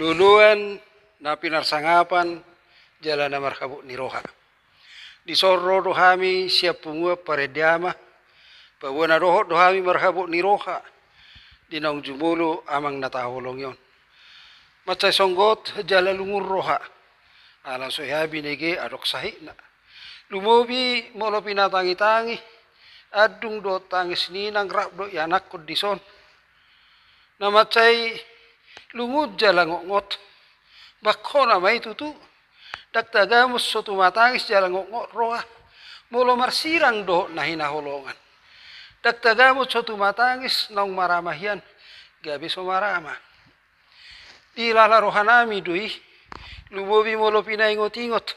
luluan napi narsangapan jalan marhabu niroha di sorro dohami siap pungua Bahwa na roho dohami marhabu niroha di naung jumulu amang natahulong yon macai songgot jalan lungur roha ala soyabi nege adok na. lumobi molo pinatangi-tangi adung do tangis ninang rap do yanak nama namacai Lumut ngok ngot bakkona mai tutu dakta gamus sotu matangis jala ngot roa molo marsirang do nahina holongan dakta gamus sotu matangis nong maramahian gabi so marama dilala rohanami dui lumobi molo pinaingot ngot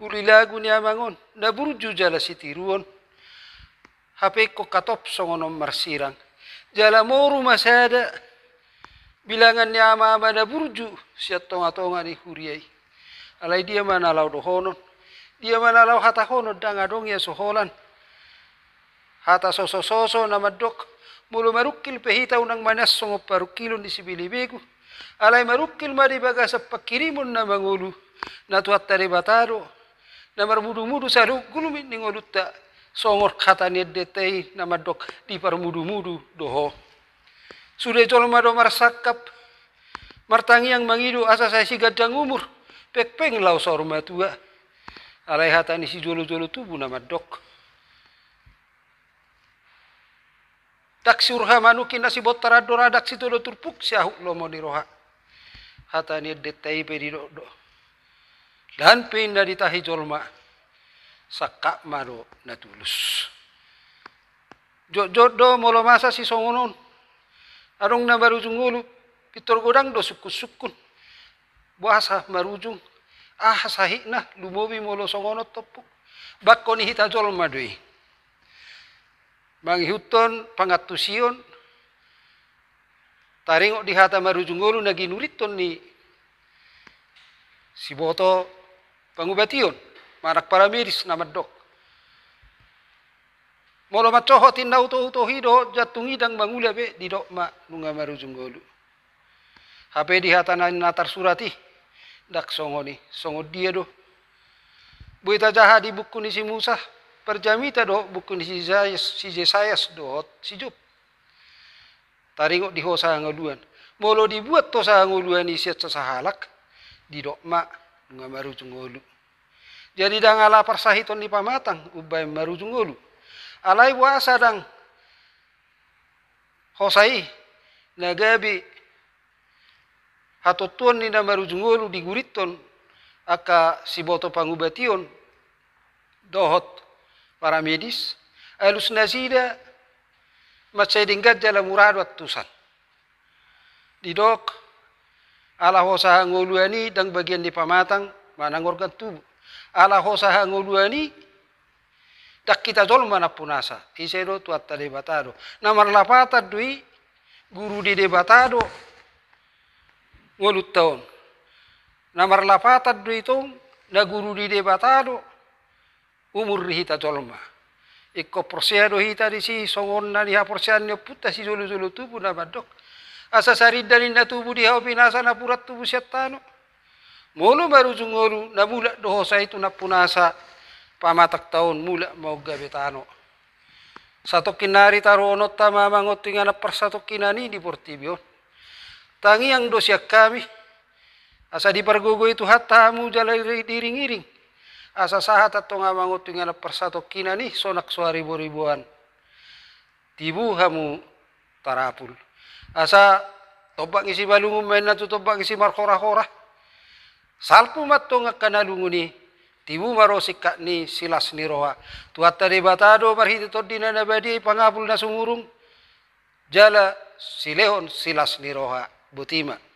ingot lagu ni amangon naburju jala sitiruon HP ko katop songonom marsirang jala moru masada bilangan ni ama mana burju siat tonga tonga ni huriai alai dia mana lau dohonon dia mana lau hata hono danga dong ya soholan hata soso soso nama dok mulu marukil pehita unang manas songo parukilun di sibili alai marukil mari bagasa pakirimun nama ngulu na tuat bataro na marmudu mudu saru gulumi ningolutta songor kata nedetei nama dok di parmudu mudu doho sudah itu mar sakap Martangi yang mangidu asa saya si gadang umur. Pek peng lau rumah tua. Alai hatani si jolo jolo tubuh nama dok. surha manukin nasi bot taradora dak si do turpuk siahuk lo mau diroha. Hatani detai pedi do dok. Dan pindah ditahi jolma. sakap maro natulus. Jodoh molo masa si songunun arong na marujung ulu kitor godang do sukun sukun buasa marujung ah na lumobi molo songono topuk bakoni hita jol madui bang hutton pangatusion taringok di hata marujung ulu nagi nuriton ni si boto pangubation, marak paramiris nama dok Molo macoho tindau to tohi do jatungi dang bangula be di dok ma nunga maru junggolu. Hape di hatana natar surati dak songo ni songo dia do. Buita jaha di buku ni si Musa perjamita do buku ni si Zayas si Jesayas do si Jup. Taringo di hosa ngoluan. Molo dibuat tosa ngoluan ni siat sesahalak di dok ma nunga maru junggolu. Jadi dang ala persahiton di pamatang ubai maru junggolu alai wa sadang hosai nagabi hatotuan ni na di diguriton aka siboto pangubation dohot para medis alus nazida macai dingat jala murad wat di didok ala hosaha ngoluani dang bagian di pamatang organ tubuh ala hosaha ngoluani kita mana punasa nappunasa. Isedo tuatta debatado. Namar lapata dui guru di debatado. Ngolut tahun. Namar lapata dui tong na guru di debatado. Umur hita tolma. Ikko do hita di si na di ha porsianne putta si solo solo tubu na badok. Asa dari na tubu di ha opinasa na purat tubu setanu Molo baru jungoru na doho saitu itu napunasa. punasa pamatak taon mula mauga tano. Satu kinari taruno tama tinga na satu kinani di portibio. Tangi yang dosia kami. Asa di pergogo itu hatamu jalai diring-iring. Asa sahat atau nga mangot tinga na kinani sonak suari ribuan tibu hamu tarapul. Asa tobak isi balungu main na tobak isi markora hora Sal matong nga kanalungun tibu marosi ni silas ni roa tuatta de batado marhiti toddina nana badi pangapul na jala silehon silas ni roha butima